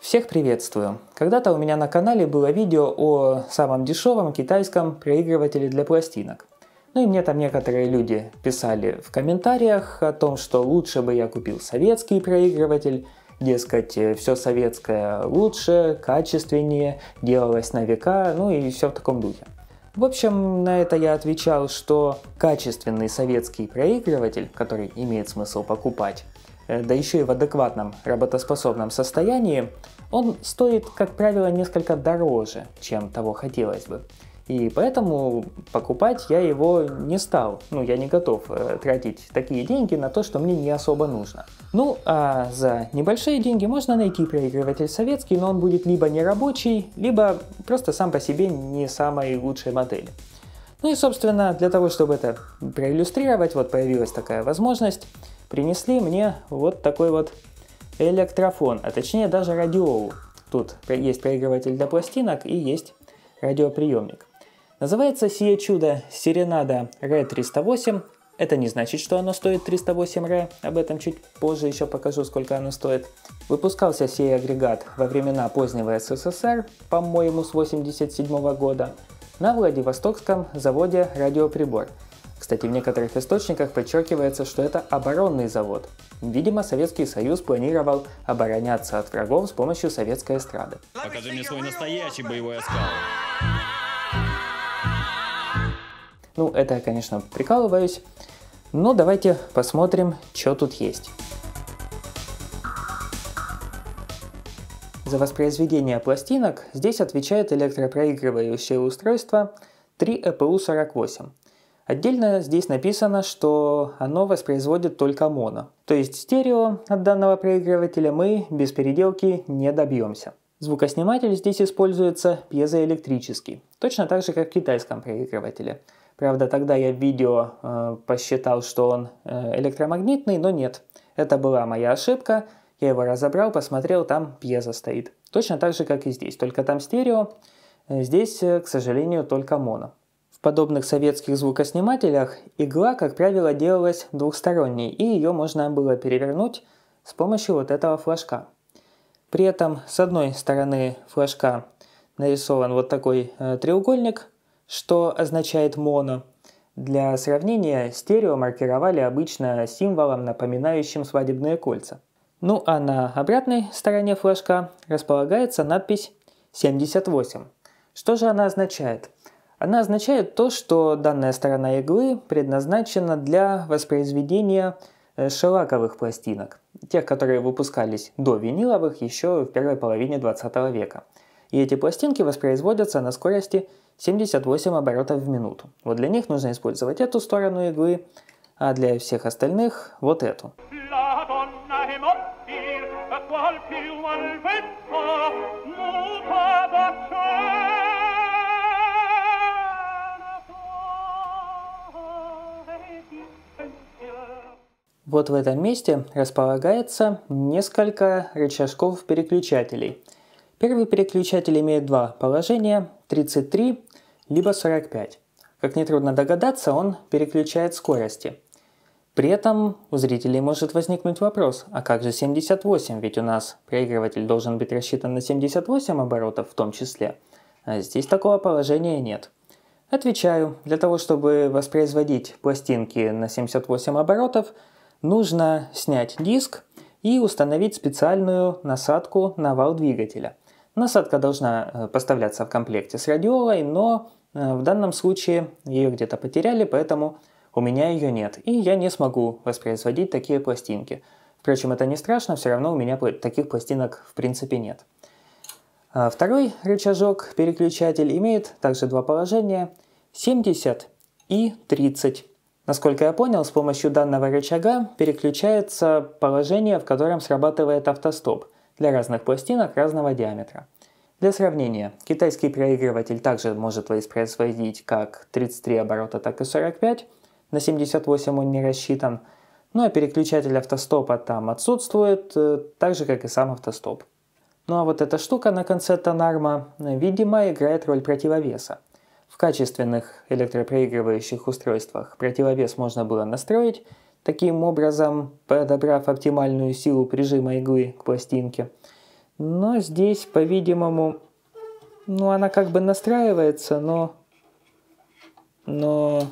Всех приветствую! Когда-то у меня на канале было видео о самом дешевом китайском проигрывателе для пластинок. Ну и мне там некоторые люди писали в комментариях о том, что лучше бы я купил советский проигрыватель, дескать, э, все советское лучше, качественнее, делалось на века, ну и все в таком духе. В общем, на это я отвечал, что качественный советский проигрыватель, который имеет смысл покупать, Э, да еще и в адекватном работоспособном состоянии, он стоит, как правило, несколько дороже, чем того хотелось бы. И поэтому покупать я его не стал. Ну, я не готов э, тратить такие деньги на то, что мне не особо нужно. Ну, а за небольшие деньги можно найти проигрыватель советский, но он будет либо не рабочий, либо просто сам по себе не самой лучшей модели. Ну и, собственно, для того, чтобы это проиллюстрировать, вот появилась такая возможность принесли мне вот такой вот электрофон, а точнее даже радиолу. Тут есть проигрыватель для пластинок и есть радиоприемник. Называется сие чудо Серенада r 308. Это не значит, что оно стоит 308 Ре, об этом чуть позже еще покажу, сколько оно стоит. Выпускался сей агрегат во времена позднего СССР, по-моему, с 87 года, на Владивостокском заводе «Радиоприбор», кстати, в некоторых источниках подчеркивается, что это оборонный завод. Видимо, Советский Союз планировал обороняться от врагов с помощью советской эстрады. Покажи мне свой настоящий боевой оскал. Ну, это я, конечно, прикалываюсь. Но давайте посмотрим, что тут есть. За воспроизведение пластинок здесь отвечает электропроигрывающее устройство 3EPU48. Отдельно здесь написано, что оно воспроизводит только моно. То есть стерео от данного проигрывателя мы без переделки не добьемся. Звукосниматель здесь используется пьезоэлектрический, точно так же, как в китайском проигрывателе. Правда, тогда я в видео э, посчитал, что он э, электромагнитный, но нет. Это была моя ошибка. Я его разобрал, посмотрел, там пьеза стоит. Точно так же, как и здесь, только там стерео. Э, здесь, э, к сожалению, только моно. В подобных советских звукоснимателях игла, как правило, делалась двухсторонней, и ее можно было перевернуть с помощью вот этого флажка. При этом с одной стороны флажка нарисован вот такой э, треугольник, что означает моно. Для сравнения стерео маркировали обычно символом, напоминающим свадебные кольца. Ну а на обратной стороне флажка располагается надпись 78. Что же она означает? Она означает то, что данная сторона иглы предназначена для воспроизведения э, шелаковых пластинок, тех, которые выпускались до виниловых еще в первой половине 20 века. И эти пластинки воспроизводятся на скорости 78 оборотов в минуту. Вот для них нужно использовать эту сторону иглы, а для всех остальных вот эту. La Вот в этом месте располагается несколько рычажков переключателей. Первый переключатель имеет два положения 33 либо 45. Как нетрудно догадаться, он переключает скорости. При этом у зрителей может возникнуть вопрос, а как же 78, ведь у нас проигрыватель должен быть рассчитан на 78 оборотов в том числе. А здесь такого положения нет. Отвечаю, для того чтобы воспроизводить пластинки на 78 оборотов, нужно снять диск и установить специальную насадку на вал двигателя. Насадка должна э, поставляться в комплекте с радиолой, но э, в данном случае ее где-то потеряли, поэтому у меня ее нет, и я не смогу воспроизводить такие пластинки. Впрочем, это не страшно, все равно у меня таких пластинок в принципе нет. А второй рычажок, переключатель, имеет также два положения 70 и 30. Насколько я понял, с помощью данного рычага переключается положение, в котором срабатывает автостоп для разных пластинок разного диаметра. Для сравнения, китайский проигрыватель также может воспроизводить как 33 оборота, так и 45, на 78 он не рассчитан, ну а переключатель автостопа там отсутствует, э, так же как и сам автостоп. Ну а вот эта штука на конце тонарма, видимо, играет роль противовеса качественных электропроигрывающих устройствах противовес можно было настроить, таким образом подобрав оптимальную силу прижима иглы к пластинке. Но здесь, по-видимому, ну она как бы настраивается, но... Но...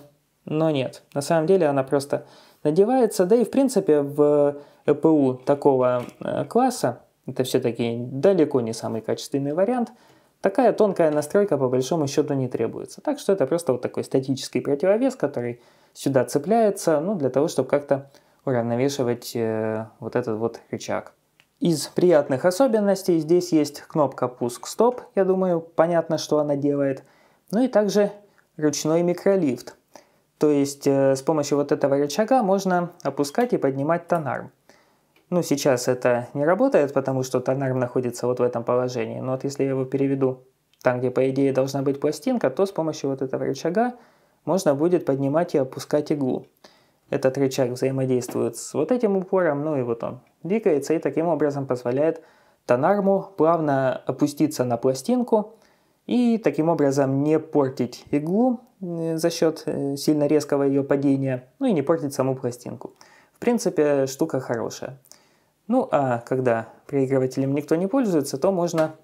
Но нет. На самом деле она просто надевается, да и в принципе в ЭПУ такого э, класса, это все-таки далеко не самый качественный вариант – Такая тонкая настройка по большому счету не требуется. Так что это просто вот такой статический противовес, который сюда цепляется, ну, для того, чтобы как-то уравновешивать э, вот этот вот рычаг. Из приятных особенностей здесь есть кнопка «Пуск-стоп». Я думаю, понятно, что она делает. Ну и также ручной микролифт. То есть э, с помощью вот этого рычага можно опускать и поднимать тонарм. Ну, сейчас это не работает, потому что тонарм находится вот в этом положении. Но вот если я его переведу там, где, по идее, должна быть пластинка, то с помощью вот этого рычага можно будет поднимать и опускать иглу. Этот рычаг взаимодействует с вот этим упором, ну и вот он двигается, и таким образом позволяет тонарму плавно опуститься на пластинку и таким образом не портить иглу э, за счет э, сильно резкого ее падения, ну и не портить саму пластинку. В принципе, штука хорошая. Ну а когда проигрывателем никто не пользуется, то можно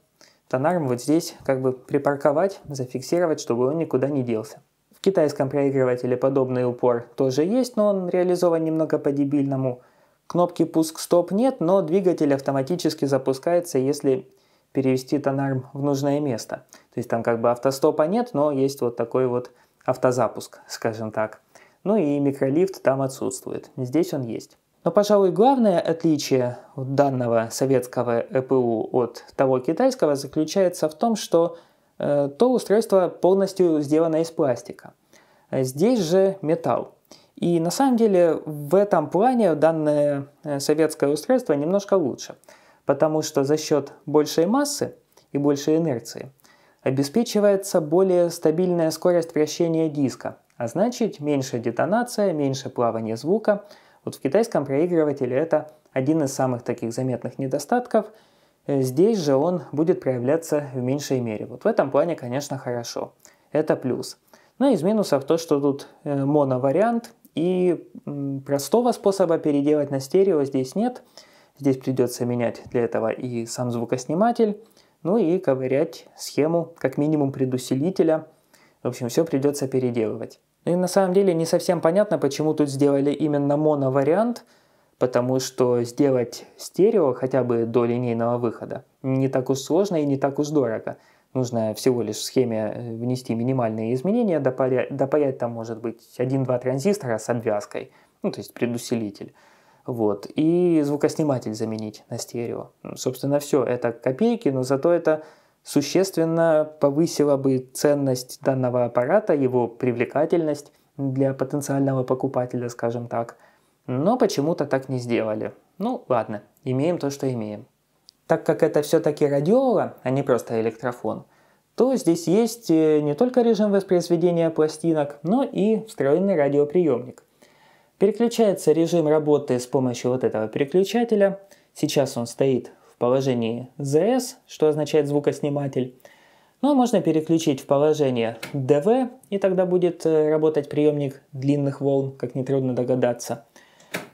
тонарм вот здесь как бы припарковать, зафиксировать, чтобы он никуда не делся. В китайском проигрывателе подобный упор тоже есть, но он реализован немного по-дебильному. Кнопки пуск-стоп нет, но двигатель автоматически запускается, если перевести тонарм в нужное место. То есть там как бы автостопа нет, но есть вот такой вот автозапуск, скажем так. Ну и микролифт там отсутствует. Здесь он есть. Но, пожалуй, главное отличие данного советского ЭПУ от того китайского заключается в том, что э, то устройство полностью сделано из пластика. Э, здесь же металл. И на самом деле в этом плане данное э, советское устройство немножко лучше, потому что за счет большей массы и большей инерции обеспечивается более стабильная скорость вращения диска, а значит меньше детонация, меньше плавания звука – вот в китайском проигрывателе это один из самых таких заметных недостатков. Э, здесь же он будет проявляться в меньшей мере. Вот в этом плане, конечно, хорошо. Это плюс. Но ну, из минусов то, что тут э, моновариант и простого способа переделать на стерео здесь нет. Здесь придется менять для этого и сам звукосниматель, ну и ковырять схему как минимум предусилителя. В общем, все придется переделывать. Ну и на самом деле не совсем понятно, почему тут сделали именно моновариант, потому что сделать стерео хотя бы до линейного выхода не так уж сложно и не так уж дорого. Нужно всего лишь в схеме э, внести минимальные изменения, допаять, допаять там может быть 1-2 транзистора с обвязкой, ну то есть предусилитель. Вот. И звукосниматель заменить на стерео. Собственно, все это копейки, но зато это существенно повысила бы ценность данного аппарата, его привлекательность для потенциального покупателя, скажем так. Но почему-то так не сделали. Ну ладно, имеем то, что имеем. Так как это все-таки радиола, а не просто электрофон, то здесь есть э, не только режим воспроизведения пластинок, но и встроенный радиоприемник. Переключается режим работы с помощью вот этого переключателя. Сейчас он стоит положении ZS, что означает звукосниматель. Но ну, а можно переключить в положение DV, и тогда будет э, работать приемник длинных волн, как нетрудно догадаться.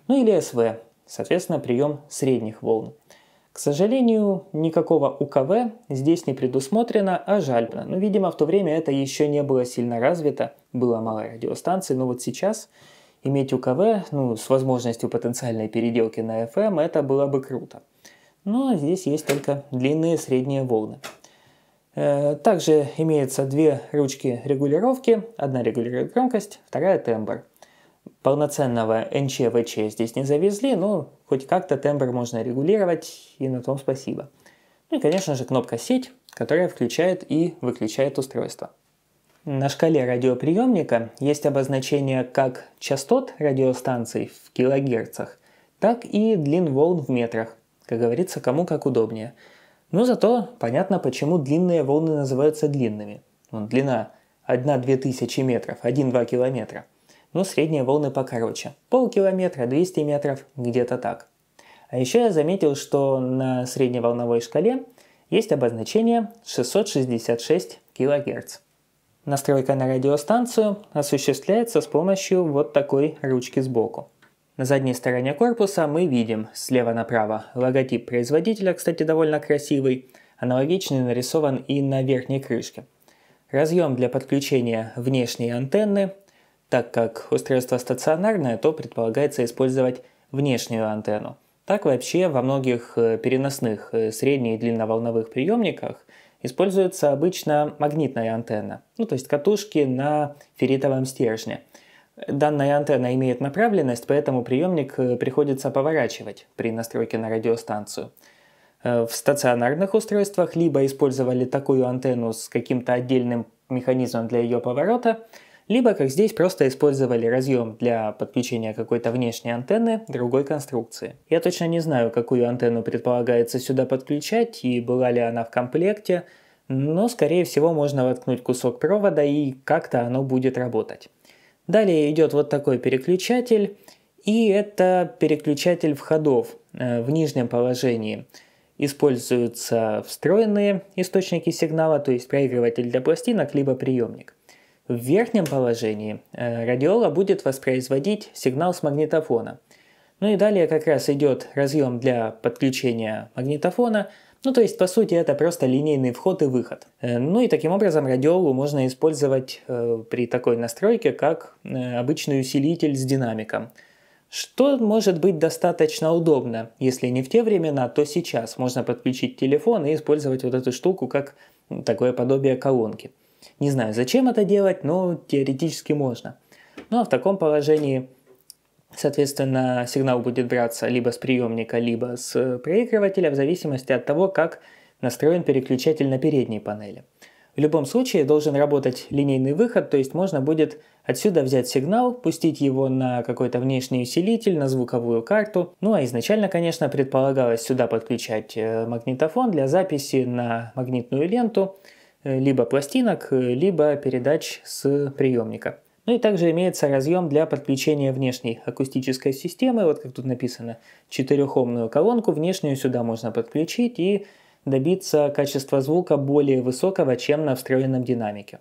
Ну или SV, соответственно, прием средних волн. К сожалению, никакого УКВ здесь не предусмотрено, а жальбно. Но, ну, видимо, в то время это еще не было сильно развито, было мало радиостанций, но вот сейчас иметь УКВ, ну, с возможностью потенциальной переделки на FM, это было бы круто но ну, а здесь есть только длинные средние волны. Э, также имеются две ручки регулировки. Одна регулирует громкость, вторая тембр. Полноценного НЧ-ВЧ здесь не завезли, но хоть как-то тембр можно регулировать, и на том спасибо. Ну и, конечно же, кнопка «Сеть», которая включает и выключает устройство. На шкале радиоприемника есть обозначение как частот радиостанций в килогерцах, так и длин волн в метрах. Как говорится, кому как удобнее. Но зато понятно, почему длинные волны называются длинными. Вон, ну, длина 1-2 тысячи метров, 1-2 километра. Но средние волны покороче. Полкилометра, 200 метров, где-то так. А еще я заметил, что на средневолновой шкале есть обозначение 666 кГц. Настройка на радиостанцию осуществляется с помощью вот такой ручки сбоку. На задней стороне корпуса мы видим слева направо логотип производителя, кстати, довольно красивый. Аналогичный нарисован и на верхней крышке. Разъем для подключения внешней антенны. Так как устройство стационарное, то предполагается использовать внешнюю антенну. Так вообще во многих э, переносных э, средне- и длинноволновых приемниках используется обычно магнитная антенна, ну то есть катушки на ферритовом стержне – Данная антенна имеет направленность, поэтому приемник э, приходится поворачивать при настройке на радиостанцию. Э, в стационарных устройствах либо использовали такую антенну с каким-то отдельным механизмом для ее поворота, либо, как здесь, просто использовали разъем для подключения какой-то внешней антенны другой конструкции. Я точно не знаю, какую антенну предполагается сюда подключать и была ли она в комплекте, но, скорее всего, можно воткнуть кусок провода и как-то оно будет работать. Далее идет вот такой переключатель, и это переключатель входов э, в нижнем положении. Используются встроенные источники сигнала, то есть проигрыватель для пластинок, либо приемник. В верхнем положении э, радиола будет воспроизводить сигнал с магнитофона. Ну и далее как раз идет разъем для подключения магнитофона – ну то есть по сути это просто линейный вход и выход. Э, ну и таким образом радиолу можно использовать э, при такой настройке как э, обычный усилитель с динамиком. Что может быть достаточно удобно, если не в те времена, то сейчас можно подключить телефон и использовать вот эту штуку как такое подобие колонки. Не знаю, зачем это делать, но теоретически можно. Ну а в таком положении Соответственно, сигнал будет браться либо с приемника, либо с э, проигрывателя, в зависимости от того, как настроен переключатель на передней панели. В любом случае должен работать линейный выход, то есть можно будет отсюда взять сигнал, пустить его на какой-то внешний усилитель, на звуковую карту. Ну а изначально, конечно, предполагалось сюда подключать э, магнитофон для записи на магнитную ленту, э, либо пластинок, либо передач с приемника. Ну и также имеется разъем для подключения внешней акустической системы, вот как тут написано, четырехомную колонку, внешнюю сюда можно подключить и добиться качества звука более высокого, чем на встроенном динамике.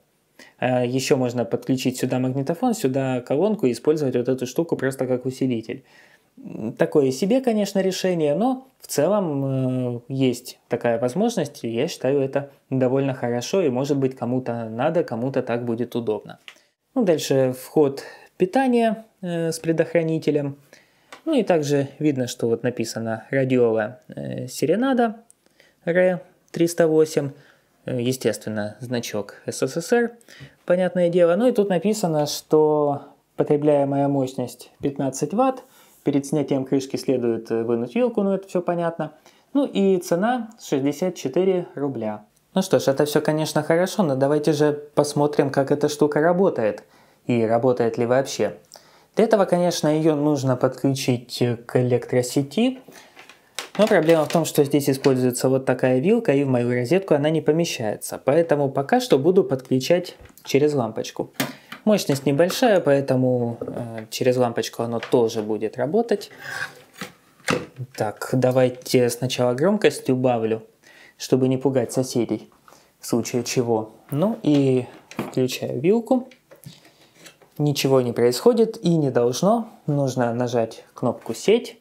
А, Еще можно подключить сюда магнитофон, сюда колонку и использовать вот эту штуку просто как усилитель. Такое себе, конечно, решение, но в целом э, есть такая возможность, и я считаю это довольно хорошо, и может быть кому-то надо, кому-то так будет удобно. Ну, дальше вход питания э, с предохранителем. Ну и также видно, что вот написано радиовая э, серенада Р 308 э, Естественно, значок СССР, понятное дело. Ну и тут написано, что потребляемая мощность 15 Вт. Перед снятием крышки следует э, вынуть вилку, но ну, это все понятно. Ну и цена 64 рубля. Ну что ж, это все, конечно, хорошо, но давайте же посмотрим, как эта штука работает и работает ли вообще. Для этого, конечно, ее нужно подключить э, к электросети, но проблема в том, что здесь используется вот такая вилка, и в мою розетку она не помещается, поэтому пока что буду подключать через лампочку. Мощность небольшая, поэтому э, через лампочку оно тоже будет работать. Так, давайте сначала громкость убавлю чтобы не пугать соседей, в случае чего. Ну и включаю вилку. Ничего не происходит и не должно. Нужно нажать кнопку «Сеть».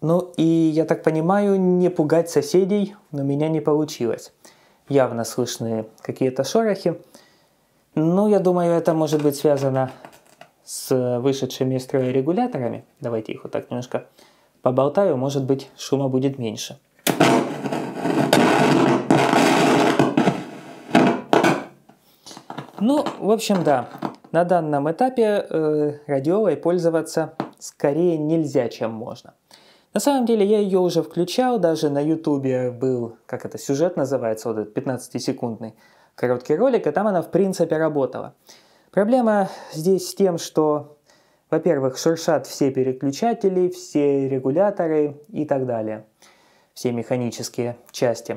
Ну и, я так понимаю, не пугать соседей у меня не получилось. Явно слышны какие-то шорохи. Ну, я думаю, это может быть связано с э, вышедшими из строя регуляторами. Давайте их вот так немножко поболтаю, может быть шума будет меньше. Ну, в общем, да, на данном этапе э, радиолой пользоваться скорее нельзя, чем можно. На самом деле я ее уже включал, даже на ютубе был, как это, сюжет называется, вот этот 15-секундный короткий ролик, и там она в принципе работала. Проблема здесь с тем, что, во-первых, шуршат все переключатели, все регуляторы и так далее, все механические части.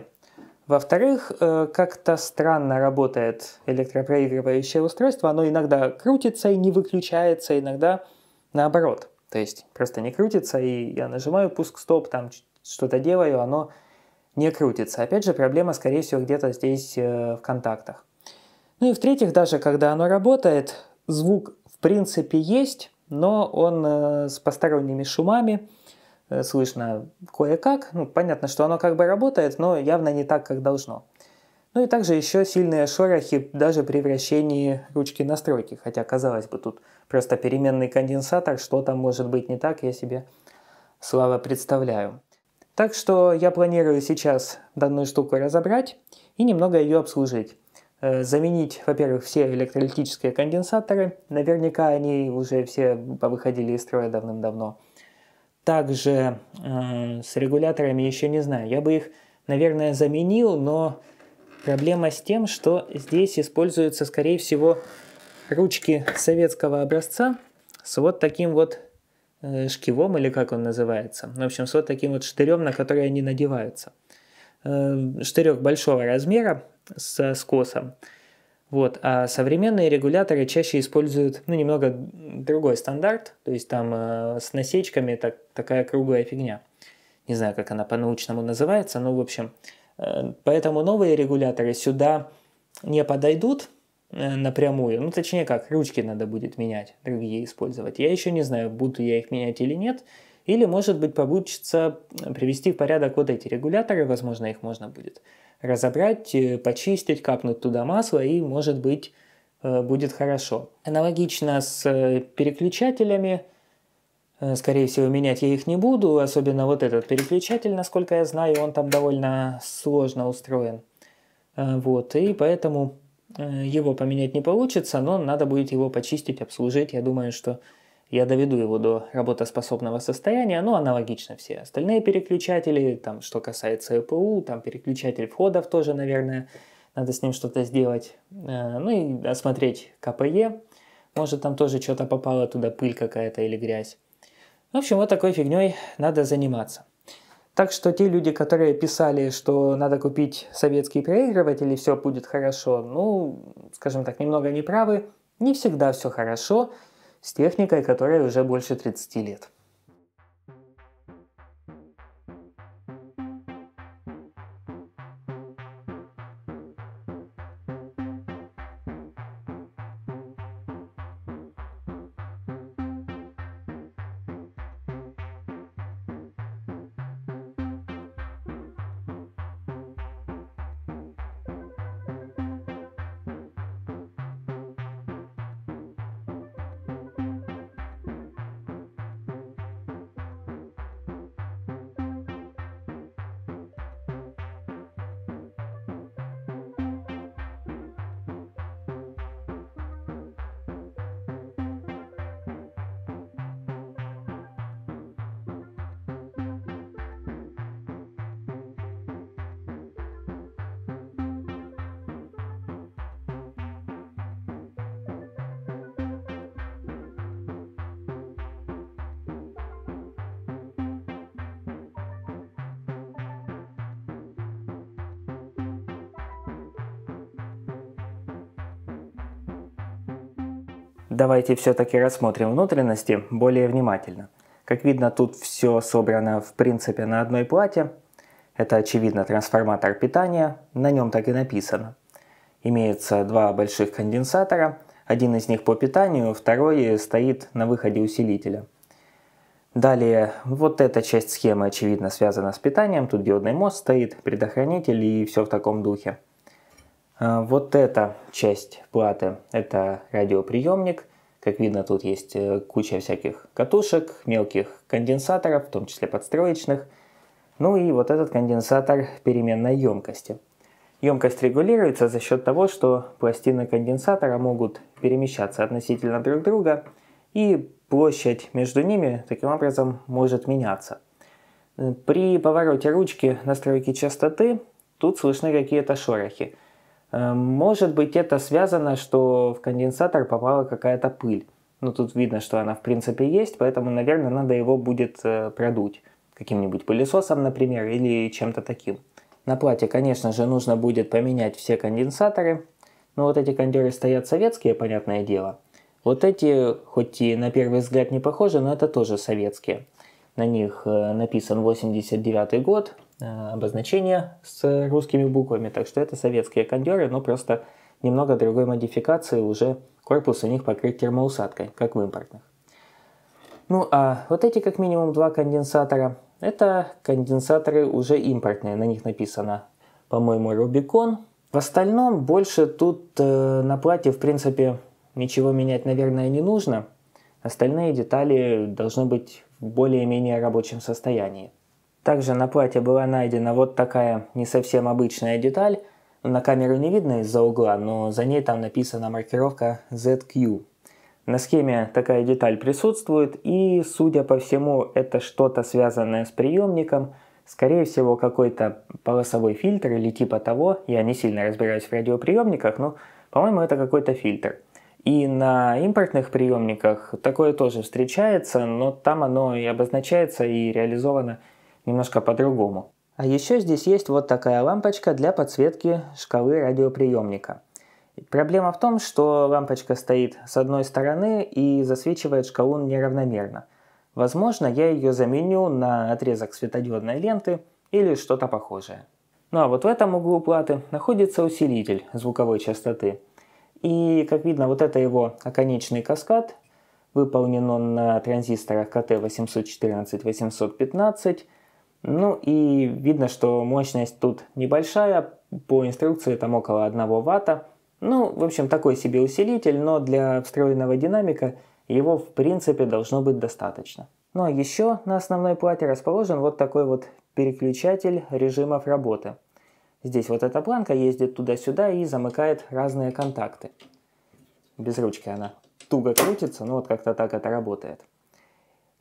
Во-вторых, э, как-то странно работает электропроигрывающее устройство, оно иногда крутится и не выключается, иногда наоборот. То есть просто не крутится, и я нажимаю пуск-стоп, там что-то делаю, оно не крутится. Опять же, проблема, скорее всего, где-то здесь э, в контактах. Ну и в-третьих, даже когда оно работает, звук в принципе есть, но он э, с посторонними шумами, э, слышно кое-как. Ну, понятно, что оно как бы работает, но явно не так, как должно. Ну и также еще сильные шорохи даже при вращении ручки настройки, хотя казалось бы тут просто переменный конденсатор, что там может быть не так, я себе слава представляю. Так что я планирую сейчас данную штуку разобрать и немного ее обслужить. Э, заменить, во-первых, все электролитические конденсаторы. Наверняка они уже все повыходили из строя давным-давно. Также э, с регуляторами еще не знаю. Я бы их, наверное, заменил, но проблема с тем, что здесь используются, скорее всего, ручки советского образца с вот таким вот э, шкивом, или как он называется. В общем, с вот таким вот штырем, на который они надеваются. Э, штырек большого размера, с э, скосом. Вот. А современные регуляторы чаще используют ну, немного другой стандарт, то есть там э, с насечками так, такая круглая фигня. Не знаю, как она по-научному называется, но в общем. Э, поэтому новые регуляторы сюда не подойдут э, напрямую. Ну, точнее как, ручки надо будет менять, другие использовать. Я еще не знаю, буду я их менять или нет. Или, может быть, получится э, привести в порядок вот эти регуляторы, возможно, их можно будет разобрать, э, почистить, капнуть туда масло, и, может быть, э, будет хорошо. Аналогично с переключателями, Скорее всего, менять я их не буду, особенно вот этот переключатель, насколько я знаю, он там довольно сложно устроен. Вот, и поэтому его поменять не получится, но надо будет его почистить, обслужить. Я думаю, что я доведу его до работоспособного состояния, ну, аналогично все остальные переключатели, там, что касается ЭПУ, там, переключатель входов тоже, наверное, надо с ним что-то сделать, э, ну, и осмотреть КПЕ, может, там тоже что-то попало туда, пыль какая-то или грязь. В общем, вот такой фигней надо заниматься. Так что те люди, которые писали, что надо купить советский проигрыватель и все будет хорошо, ну, скажем так, немного неправы. Не всегда все хорошо, с техникой, которая уже больше 30 лет. Давайте все-таки рассмотрим внутренности более внимательно. Как видно, тут все собрано в принципе на одной плате. Это, очевидно, трансформатор питания, на нем так и написано. Имеется два больших конденсатора, один из них по питанию, второй стоит на выходе усилителя. Далее, вот эта часть схемы, очевидно, связана с питанием, тут диодный мост стоит, предохранитель и все в таком духе. А, вот эта часть платы – это радиоприемник. Как видно, тут есть э, куча всяких катушек, мелких конденсаторов, в том числе подстроечных. Ну и вот этот конденсатор переменной емкости. Емкость регулируется за счет того, что пластины конденсатора могут перемещаться относительно друг друга, и площадь между ними таким образом может меняться. При повороте ручки настройки частоты тут слышны какие-то шорохи – Э, может быть, это связано, что в конденсатор попала какая-то пыль. Ну, тут видно, что она в принципе есть, поэтому, наверное, надо его будет э, продуть. Каким-нибудь пылесосом, например, или чем-то таким. На плате, конечно же, нужно будет поменять все конденсаторы. Но вот эти кондеры стоят советские, понятное дело. Вот эти, хоть и на первый взгляд не похожи, но это тоже советские. На них э, написан 89 год, Э, обозначение с русскими буквами, так что это советские кондеры, но просто немного другой модификации, уже корпус у них покрыт термоусадкой, как в импортных. Ну а вот эти как минимум два конденсатора, это конденсаторы уже импортные, на них написано, по-моему, Рубикон. В остальном больше тут э, на плате, в принципе, ничего менять, наверное, не нужно. Остальные детали должны быть в более-менее рабочем состоянии. Также на платье была найдена вот такая не совсем обычная деталь. На камеру не видно из-за угла, но за ней там написана маркировка ZQ. На схеме такая деталь присутствует, и, судя по всему, это что-то связанное с приемником, скорее всего, какой-то полосовой фильтр или типа того, я не сильно разбираюсь в радиоприемниках, но, по-моему, это какой-то фильтр. И на импортных приемниках такое тоже встречается, но там оно и обозначается, и реализовано немножко по-другому. А еще здесь есть вот такая лампочка для подсветки шкалы радиоприемника. Проблема в том, что лампочка стоит с одной стороны и засвечивает шкалу неравномерно. Возможно, я ее заменю на отрезок светодиодной ленты или что-то похожее. Ну а вот в этом углу платы находится усилитель звуковой частоты. И, как видно, вот это его оконечный каскад. Выполнен он на транзисторах КТ-814-815 ну и видно, что мощность тут небольшая, по инструкции там около 1 ватта. Ну, в общем, такой себе усилитель, но для встроенного динамика его в принципе должно быть достаточно. Ну а еще на основной плате расположен вот такой вот переключатель режимов работы. Здесь вот эта планка ездит туда-сюда и замыкает разные контакты. Без ручки она туго крутится, но вот как-то так это работает.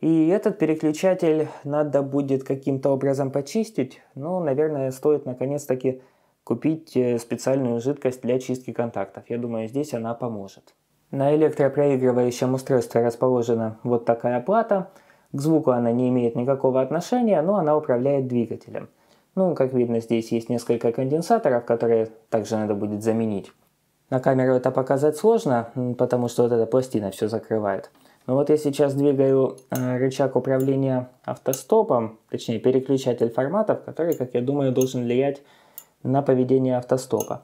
И этот переключатель надо будет каким-то образом почистить. Ну, наверное, стоит наконец-таки купить э, специальную жидкость для чистки контактов. Я думаю, здесь она поможет. На электропроигрывающем устройстве расположена вот такая плата. К звуку она не имеет никакого отношения, но она управляет двигателем. Ну, как видно, здесь есть несколько конденсаторов, которые также надо будет заменить. На камеру это показать сложно, потому что вот эта пластина все закрывает. Но ну вот я сейчас двигаю э, рычаг управления автостопом, точнее переключатель форматов, который, как я думаю, должен влиять на поведение автостопа.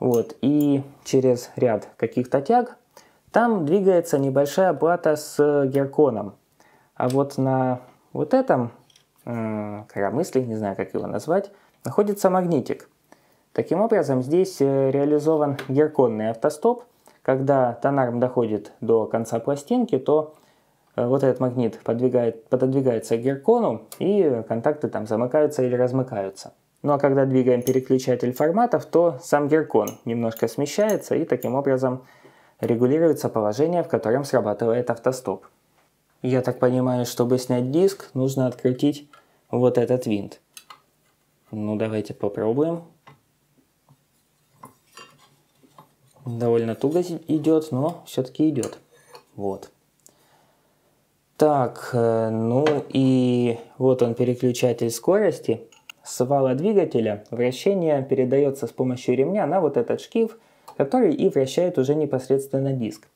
Вот, и через ряд каких-то тяг там двигается небольшая плата с герконом. А вот на вот этом э, коромысле, не знаю, как его назвать, находится магнитик. Таким образом, здесь э, реализован герконный автостоп – когда тонарм доходит до конца пластинки, то э, вот этот магнит подвигает, пододвигается к геркону, и контакты там замыкаются или размыкаются. Ну а когда двигаем переключатель форматов, то сам геркон немножко смещается, и таким образом регулируется положение, в котором срабатывает автостоп. Я так понимаю, чтобы снять диск, нужно открутить вот этот винт. Ну давайте попробуем. довольно туго идет, но все-таки идет. Вот. Так, э, ну и вот он переключатель скорости. С вала двигателя вращение передается с помощью ремня на вот этот шкив, который и вращает уже непосредственно диск.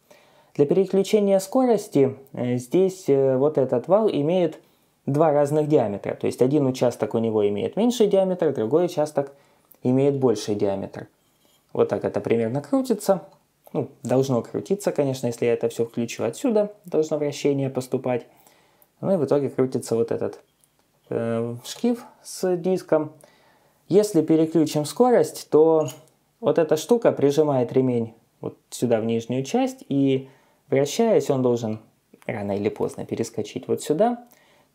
Для переключения скорости э, здесь э, вот этот вал имеет два разных диаметра. То есть один участок у него имеет меньший диаметр, другой участок имеет больший диаметр. Вот так это примерно крутится. Ну, должно крутиться, конечно, если я это все включу отсюда, должно вращение поступать. Ну и в итоге крутится вот этот э, шкив с диском. Если переключим скорость, то вот эта штука прижимает ремень вот сюда в нижнюю часть, и вращаясь, он должен рано или поздно перескочить вот сюда,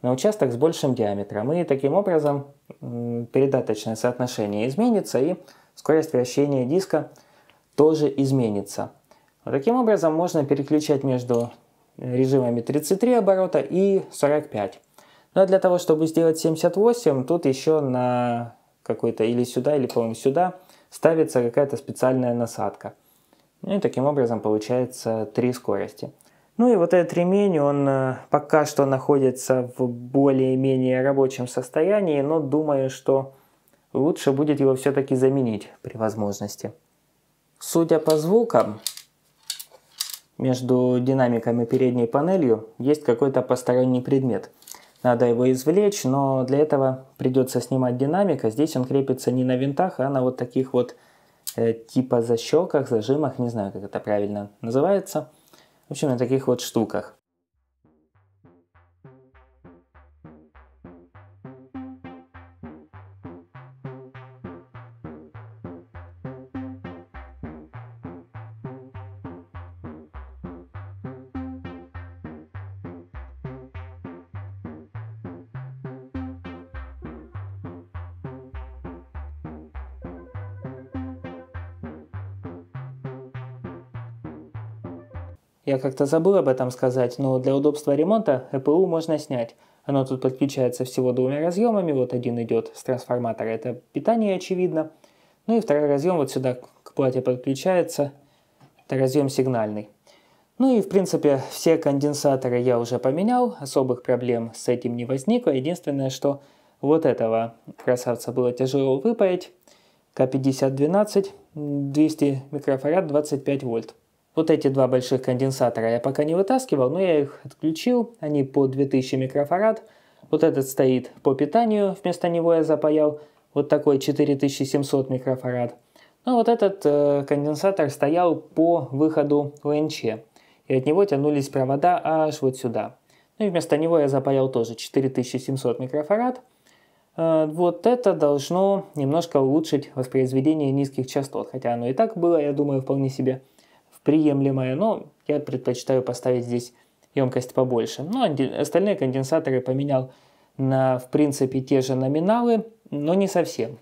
на участок с большим диаметром. И таким образом передаточное соотношение изменится, и скорость вращения диска тоже изменится. Но таким образом можно переключать между режимами 33 оборота и 45. Но для того, чтобы сделать 78, тут еще на какой-то или сюда, или, по-моему, сюда ставится какая-то специальная насадка. Ну и таким образом получается три скорости. Ну и вот этот ремень, он э, пока что находится в более-менее рабочем состоянии, но думаю, что лучше будет его все-таки заменить при возможности. Судя по звукам, между динамиком и передней панелью есть какой-то посторонний предмет. Надо его извлечь, но для этого придется снимать динамик, а здесь он крепится не на винтах, а на вот таких вот э, типа защелках, зажимах, не знаю, как это правильно называется. В общем, на таких вот штуках. Я как-то забыл об этом сказать, но для удобства ремонта ЭПУ можно снять. Оно тут подключается всего двумя разъемами, вот один идет с трансформатора, это питание очевидно. Ну и второй разъем вот сюда к плате подключается, это разъем сигнальный. Ну и в принципе все конденсаторы я уже поменял, особых проблем с этим не возникло. Единственное, что вот этого красавца было тяжело выпаять. К5012, 200 микрофарад, 25 вольт. Вот эти два больших конденсатора я пока не вытаскивал, но я их отключил, они по 2000 микрофарад. Вот этот стоит по питанию, вместо него я запаял вот такой 4700 микрофарад. Ну вот этот э, конденсатор стоял по выходу ВНЧ, и от него тянулись провода аж вот сюда. Ну и вместо него я запаял тоже 4700 микрофарад. Э, вот это должно немножко улучшить воспроизведение низких частот, хотя оно и так было, я думаю, вполне себе приемлемая, но я предпочитаю поставить здесь емкость побольше. Но остальные конденсаторы поменял на, в принципе, те же номиналы, но не совсем.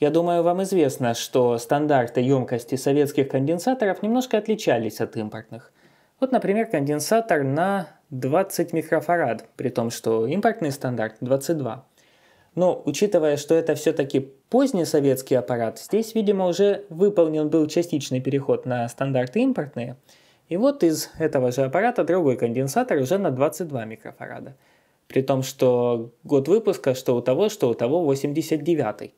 Я думаю, вам известно, что стандарты емкости советских конденсаторов немножко отличались от импортных. Вот, например, конденсатор на 20 микрофарад, при том, что импортный стандарт 22. Но учитывая, что это все-таки поздний советский аппарат, здесь, видимо, уже выполнен был частичный переход на стандарты импортные. И вот из этого же аппарата другой конденсатор уже на 22 микрофарада. При том, что год выпуска, что у того, что у того 89.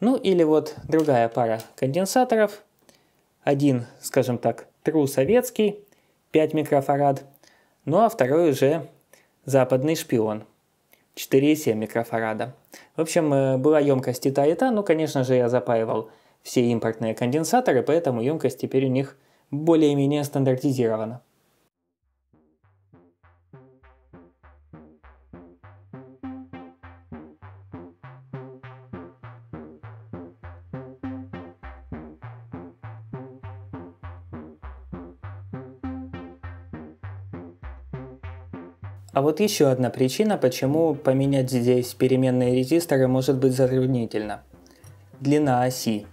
Ну или вот другая пара конденсаторов. Один, скажем так, true советский, 5 микрофарад, ну а второй уже западный шпион 4,7 микрофарада. В общем, э, была емкость и та, и та, но, ну, конечно же, я запаивал все импортные конденсаторы, поэтому емкость теперь у них более-менее стандартизирована. А вот еще одна причина, почему поменять здесь переменные резисторы может быть затруднительно. Длина оси.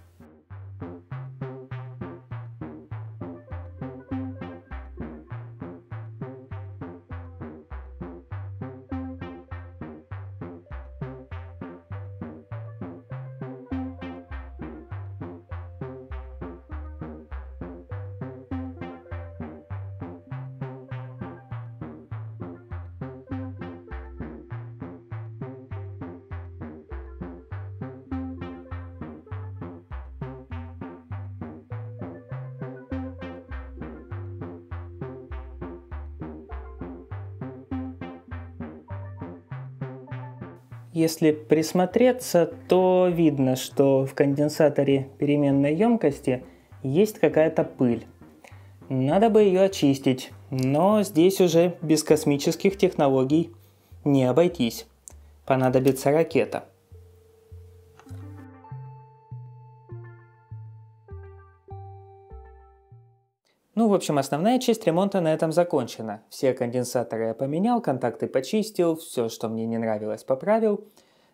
Если присмотреться, то видно, что в конденсаторе переменной емкости есть какая-то пыль. Надо бы ее очистить, но здесь уже без космических технологий не обойтись. Понадобится ракета – в общем, основная часть ремонта на этом закончена. Все конденсаторы я поменял, контакты почистил, все, что мне не нравилось, поправил.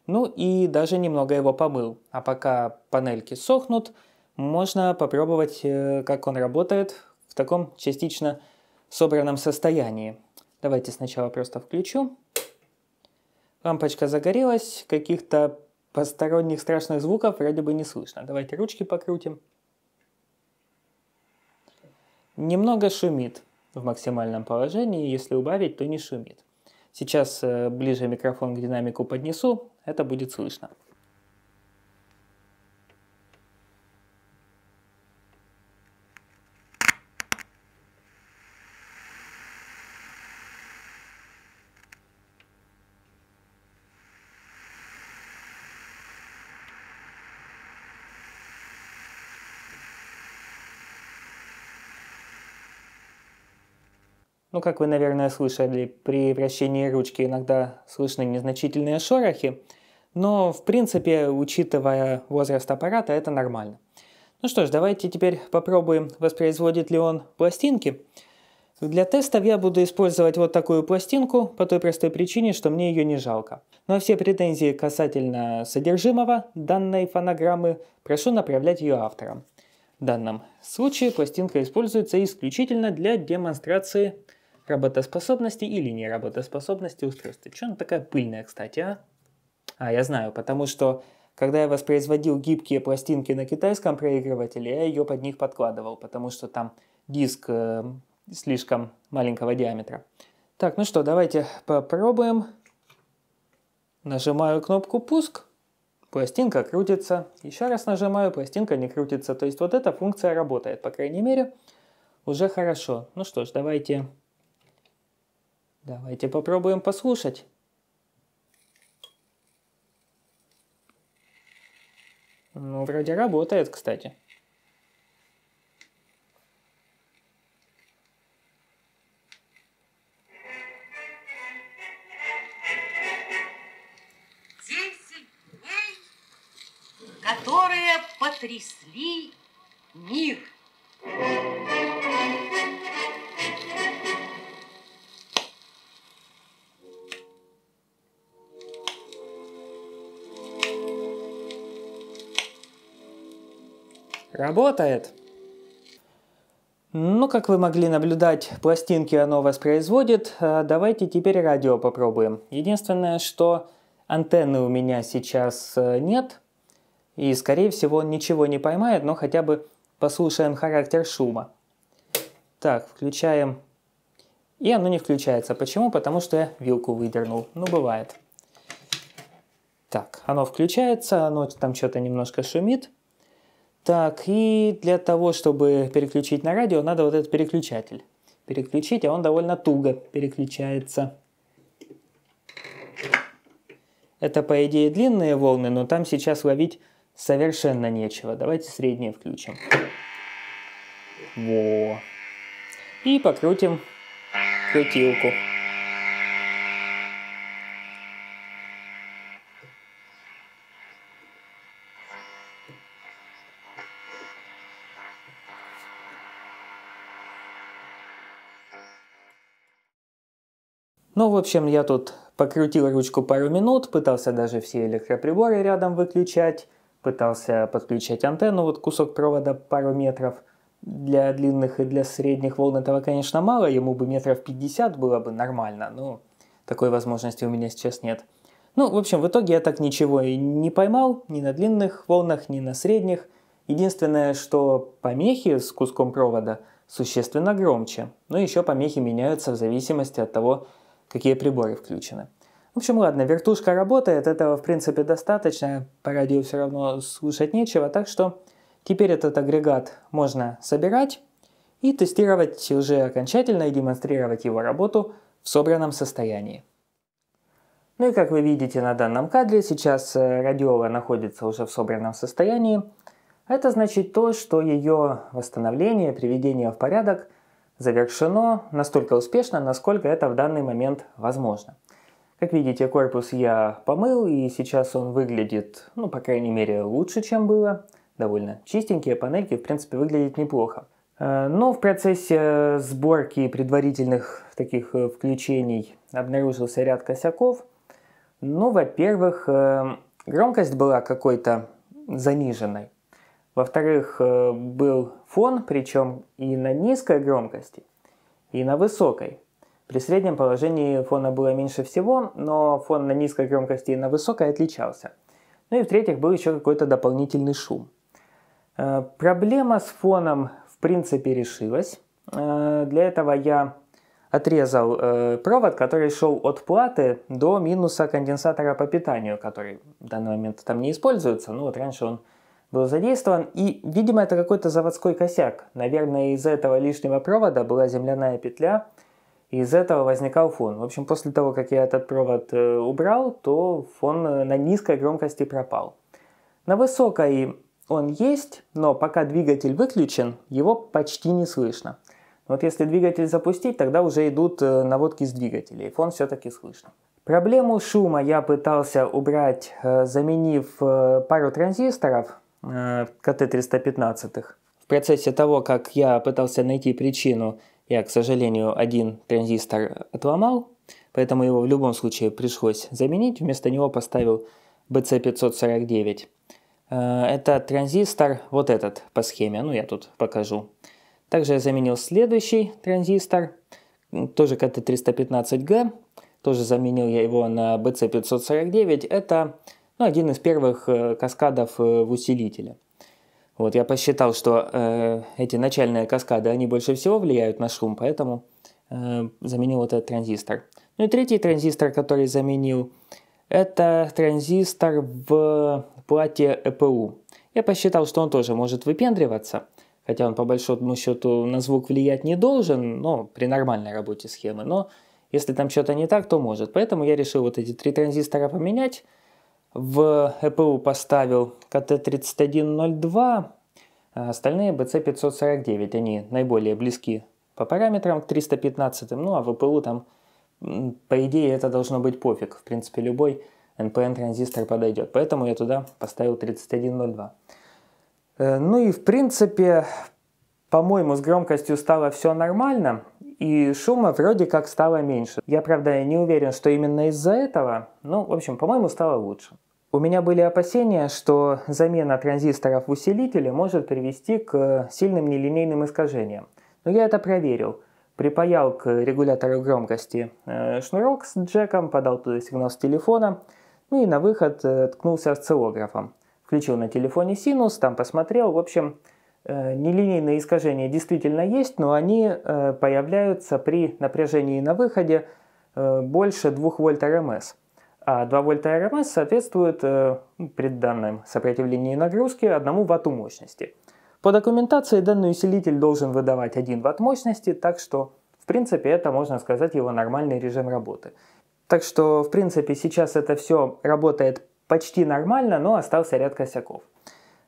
Ну и даже немного его помыл. А пока панельки сохнут, можно попробовать, э, как он работает в таком частично собранном состоянии. Давайте сначала просто включу. Лампочка загорелась, каких-то посторонних страшных звуков вроде бы не слышно. Давайте ручки покрутим. Немного шумит в максимальном положении, если убавить, то не шумит. Сейчас э, ближе микрофон к динамику поднесу, это будет слышно. Ну, как вы, наверное, слышали, при вращении ручки иногда слышны незначительные шорохи, но, в принципе, учитывая возраст аппарата, это нормально. Ну что ж, давайте теперь попробуем, воспроизводит ли он пластинки. Для тестов я буду использовать вот такую пластинку, по той простой причине, что мне ее не жалко. Но ну, а все претензии касательно содержимого данной фонограммы прошу направлять ее авторам. В данном случае пластинка используется исключительно для демонстрации работоспособности или неработоспособности устройства. Чего она такая пыльная, кстати, а? А, я знаю, потому что когда я воспроизводил гибкие пластинки на китайском проигрывателе, я ее под них подкладывал, потому что там диск э, слишком маленького диаметра. Так, ну что, давайте попробуем. Нажимаю кнопку «Пуск». Пластинка крутится. Еще раз нажимаю, пластинка не крутится. То есть вот эта функция работает, по крайней мере, уже хорошо. Ну что ж, давайте Давайте попробуем послушать. Ну, вроде работает, кстати. Десять дней, которые потрясли мир. Работает! Ну, как вы могли наблюдать, пластинки оно воспроизводит. А, давайте теперь радио попробуем. Единственное, что антенны у меня сейчас э, нет. И, скорее всего, он ничего не поймает, но хотя бы послушаем характер шума. Так, включаем. И оно не включается. Почему? Потому что я вилку выдернул. Ну, бывает. Так, оно включается, оно там что-то немножко шумит. Так, и для того, чтобы переключить на радио, надо вот этот переключатель переключить, а он довольно туго переключается. Это, по идее, длинные волны, но там сейчас ловить совершенно нечего. Давайте средние включим. Во. И покрутим крутилку. Ну, в общем, я тут покрутил ручку пару минут, пытался даже все электроприборы рядом выключать, пытался подключать антенну, вот кусок провода пару метров. Для длинных и для средних волн этого, конечно, мало, ему бы метров 50 было бы нормально, но такой возможности у меня сейчас нет. Ну, в общем, в итоге я так ничего и не поймал, ни на длинных волнах, ни на средних. Единственное, что помехи с куском провода существенно громче, но ну, еще помехи меняются в зависимости от того, какие приборы включены. В общем, ладно, вертушка работает, этого в принципе достаточно, по радио все равно слушать нечего, так что теперь этот агрегат можно собирать и тестировать уже окончательно и демонстрировать его работу в собранном состоянии. Ну и как вы видите на данном кадре, сейчас э, радиола находится уже в собранном состоянии. Это значит то, что ее восстановление, приведение в порядок завершено настолько успешно, насколько это в данный момент возможно. Как видите, корпус я помыл, и сейчас он выглядит, ну, по крайней мере, лучше, чем было. Довольно чистенькие панельки, в принципе, выглядят неплохо. Э, но в процессе сборки предварительных таких э, включений обнаружился ряд косяков. Ну, во-первых, э, громкость была какой-то заниженной. Во-вторых, э, был фон, причем и на низкой громкости, и на высокой. При среднем положении фона было меньше всего, но фон на низкой громкости и на высокой отличался. Ну и в-третьих, был еще какой-то дополнительный шум. Э, проблема с фоном в принципе решилась. Э, для этого я отрезал провод, который шел от платы до минуса конденсатора по питанию, который в данный момент там не используется, но вот раньше он был задействован, и, видимо, это какой-то заводской косяк. Наверное, из за этого лишнего провода была земляная петля, и из этого возникал фон. В общем, после того, как я этот провод э, убрал, то фон э, на низкой громкости пропал. На высокой он есть, но пока двигатель выключен, его почти не слышно. Вот если двигатель запустить, тогда уже идут э, наводки с двигателя, и фон все-таки слышно. Проблему шума я пытался убрать, заменив пару транзисторов, Э, КТ-315. В процессе того, как я пытался найти причину, я, к сожалению, один транзистор отломал, поэтому его в любом случае пришлось заменить. Вместо него поставил BC549. Э, это транзистор вот этот по схеме, ну я тут покажу. Также я заменил следующий транзистор, тоже кт 315 Г, тоже заменил я его на BC549. Это ну, один из первых э, каскадов э, в усилителе. Вот, я посчитал, что э, эти начальные каскады, они больше всего влияют на шум, поэтому э, заменил вот этот транзистор. Ну и третий транзистор, который заменил, это транзистор в плате ЭПУ. Я посчитал, что он тоже может выпендриваться, хотя он по большому счету на звук влиять не должен, но при нормальной работе схемы. Но если там что-то не так, то может. Поэтому я решил вот эти три транзистора поменять, в ЭПУ поставил КТ-3102, а остальные БЦ-549, они наиболее близки по параметрам к 315, ну а в ЭПУ там, по идее, это должно быть пофиг, в принципе, любой NPN транзистор подойдет, поэтому я туда поставил 3102. Э, ну и в принципе, по-моему, с громкостью стало все нормально, и шума вроде как стало меньше. Я, правда, не уверен, что именно из-за этого, ну, в общем, по-моему, стало лучше. У меня были опасения, что замена транзисторов в усилителе может привести к сильным нелинейным искажениям. Но я это проверил. Припаял к регулятору громкости э, шнурок с джеком, подал туда сигнал с телефона, ну и на выход э, ткнулся осциллографом. Включил на телефоне синус, там посмотрел, в общем, э, нелинейные искажения действительно есть, но они появляются при напряжении на выходе больше 2 вольт РМС. А 2 вольта РМС соответствует э, ну, данным сопротивлению нагрузки 1 ватту мощности. По документации данный усилитель должен выдавать 1 ватт мощности, так что в принципе это можно сказать его нормальный режим работы. Так что в принципе сейчас это все работает почти нормально, но остался ряд косяков.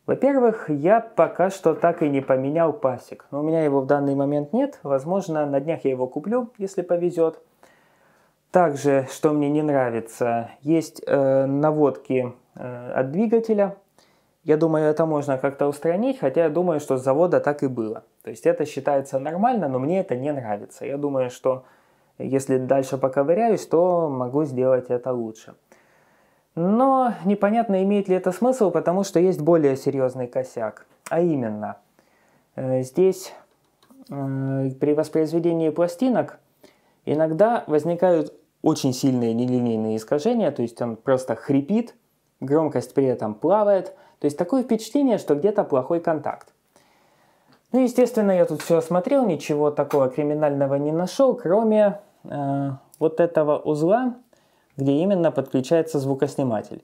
Во-первых, я пока что так и не поменял пасек. Но у меня его в данный момент нет. Возможно, на днях я его куплю, если повезет. Также, что мне не нравится, есть э, наводки э, от двигателя. Я думаю, это можно как-то устранить, хотя я думаю, что с завода так и было. То есть это считается нормально, но мне это не нравится. Я думаю, что если дальше поковыряюсь, то могу сделать это лучше. Но непонятно, имеет ли это смысл, потому что есть более серьезный косяк. А именно, э, здесь э, при воспроизведении пластинок иногда возникают очень сильные нелинейные искажения, то есть он просто хрипит, громкость при этом плавает. То есть такое впечатление, что где-то плохой контакт. Ну, естественно, я тут все осмотрел, ничего такого криминального не нашел, кроме э, вот этого узла, где именно подключается звукосниматель.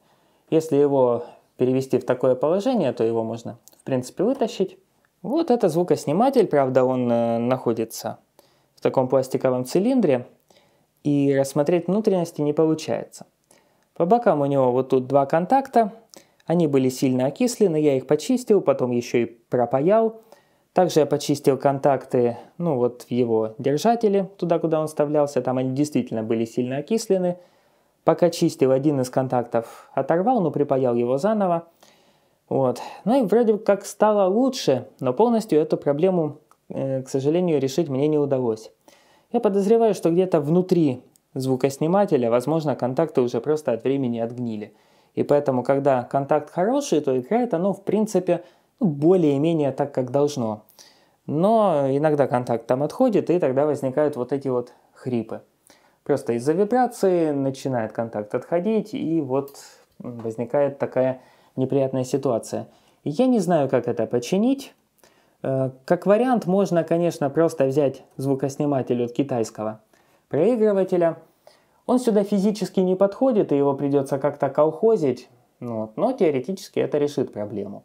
Если его перевести в такое положение, то его можно, в принципе, вытащить. Вот это звукосниматель, правда, он э, находится в таком пластиковом цилиндре и рассмотреть внутренности не получается. По бокам у него вот тут два контакта, они были сильно окислены, я их почистил, потом еще и пропаял. Также я почистил контакты, ну вот в его держателе, туда, куда он вставлялся, там они действительно были сильно окислены. Пока чистил, один из контактов оторвал, но припаял его заново. Вот. Ну и вроде как стало лучше, но полностью эту проблему, э, к сожалению, решить мне не удалось. Я подозреваю, что где-то внутри звукоснимателя, возможно, контакты уже просто от времени отгнили. И поэтому, когда контакт хороший, то играет оно, в принципе, ну, более-менее так, как должно. Но иногда контакт там отходит, и тогда возникают вот эти вот хрипы. Просто из-за вибрации начинает контакт отходить, и вот возникает такая неприятная ситуация. Я не знаю, как это починить, Э, как вариант можно, конечно, просто взять звукосниматель от китайского проигрывателя. Он сюда физически не подходит, и его придется как-то колхозить, ну вот, но теоретически это решит проблему.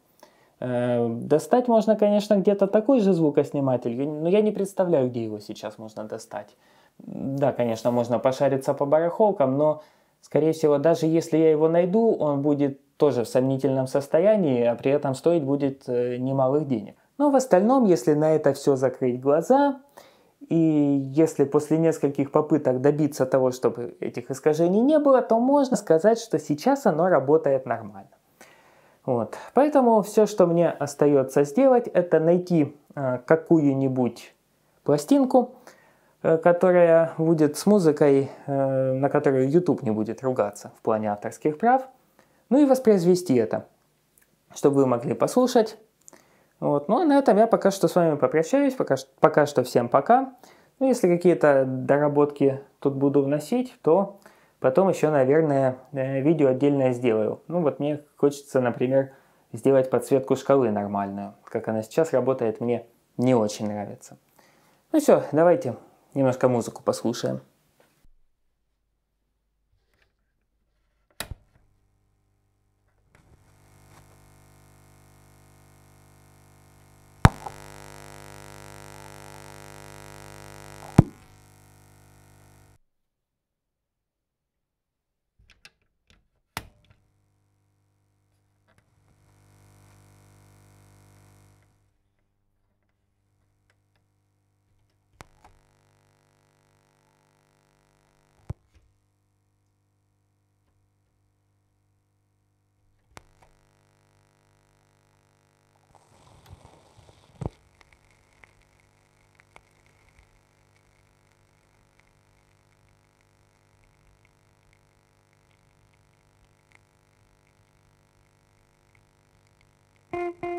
Э, достать можно, конечно, где-то такой же звукосниматель, но ну, я не представляю, где его сейчас можно достать. Да, конечно, можно пошариться по барахолкам, но, скорее всего, даже если я его найду, он будет тоже в сомнительном состоянии, а при этом стоить будет э, немалых денег. Но в остальном, если на это все закрыть глаза, и если после нескольких попыток добиться того, чтобы этих искажений не было, то можно сказать, что сейчас оно работает нормально. Вот. Поэтому все, что мне остается сделать, это найти э, какую-нибудь пластинку, э, которая будет с музыкой, э, на которую YouTube не будет ругаться в плане авторских прав, ну и воспроизвести это, чтобы вы могли послушать, вот. Ну а на этом я пока что с вами попрощаюсь, пока, пока что всем пока. Ну, если какие-то доработки тут буду вносить, то потом еще, наверное, э, видео отдельное сделаю. Ну вот мне хочется, например, сделать подсветку шкалы нормальную. Как она сейчас работает, мне не очень нравится. Ну все, давайте немножко музыку послушаем. Mm-hmm.